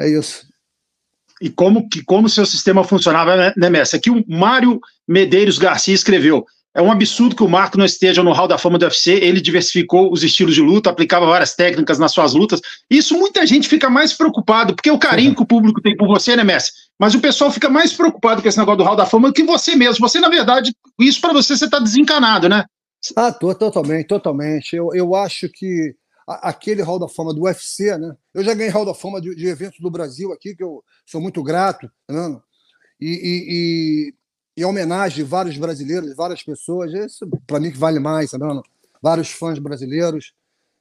É isso. E como que como seu sistema funcionava, né, né Messi? Aqui o Mário Medeiros Garcia escreveu: é um absurdo que o Marco não esteja no Hall da Fama do UFC. Ele diversificou os estilos de luta, aplicava várias técnicas nas suas lutas. Isso muita gente fica mais preocupado, porque o carinho que o público tem por você, né, Messi? Mas o pessoal fica mais preocupado com esse negócio do Hall da Fama do que você mesmo. Você, na verdade, isso para você, você está desencanado, né? Ah, tô, totalmente, totalmente. Eu, eu acho que aquele Hall da Fama do UFC, né? Eu já ganhei Hall da Fama de, de eventos do Brasil aqui, que eu sou muito grato, né? E, e, e, e homenagem de vários brasileiros, várias pessoas, isso para mim que vale mais, Né? Vários fãs brasileiros.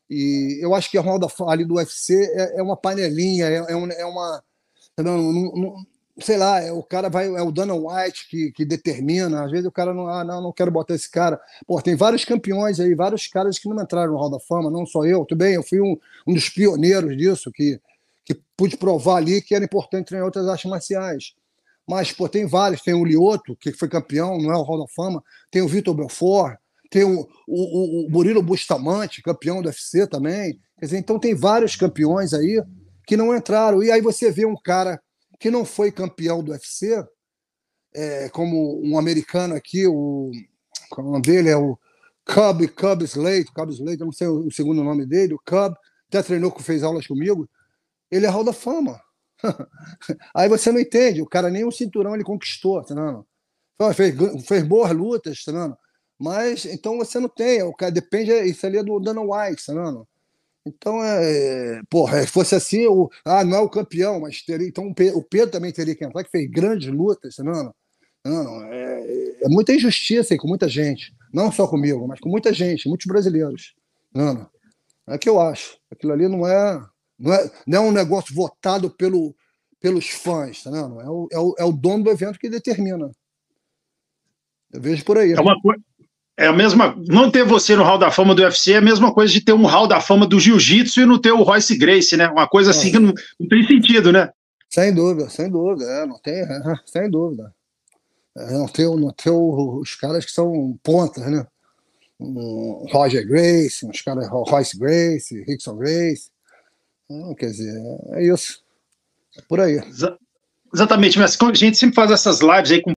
E eu acho que a Hall da Fama ali do UFC é, é uma panelinha, é, é, é uma. Tá não, não, sei lá, é, o cara vai, é o Dana White que, que determina, às vezes o cara não, ah, não, não quero botar esse cara. Pô, tem vários campeões aí, vários caras que não entraram no Hall da Fama, não só eu, tudo bem, eu fui um, um dos pioneiros disso, que, que pude provar ali que era importante treinar outras artes marciais. Mas, pô, tem vários, tem o Lioto, que foi campeão, não é o Hall da Fama, tem o Vitor Belfort, tem o, o, o Murilo Bustamante, campeão do UFC também. Quer dizer, então tem vários campeões aí que não entraram. E aí você vê um cara que não foi campeão do UFC, é, como um americano aqui, o, é o nome dele é o Cub, Cub Slate, Cub Slate, eu não sei o segundo nome dele, o Cub, até treinou, fez aulas comigo, ele é Hall da Fama. Aí você não entende, o cara nem um cinturão ele conquistou, tá Então, fez, fez boas lutas, tá Mas, então você não tem, o cara depende, isso ali é do Dana White, tá entendendo? Então, é, é porra, é, se fosse assim, o, ah, não é o campeão, mas teria. Então, o Pedro também teria que entrar, que fez grandes lutas, não, não, não é, é, é, muita injustiça aí com muita gente, não só comigo, mas com muita gente, muitos brasileiros. Não, não. É que eu acho. Aquilo ali não é, não é, não é um negócio votado pelo, pelos fãs, tá vendo? É o, é, o, é o dono do evento que determina. Eu vejo por aí. É uma, coisa. É a mesma. Não ter você no Hall da Fama do UFC é a mesma coisa de ter um Hall da Fama do Jiu-Jitsu e não ter o Royce Grace, né? Uma coisa é. assim é. que não, não, tem sentido, né? Sem dúvida, sem dúvida. É, não tem, é, é sem dúvida. É, não, ter, não os caras que são pontas, né? Um Roger Grace, uns caras Royce Grace, Rickson Grace. Não, quer dizer, é isso. por aí. Exa exatamente, mas a gente sempre faz essas lives aí com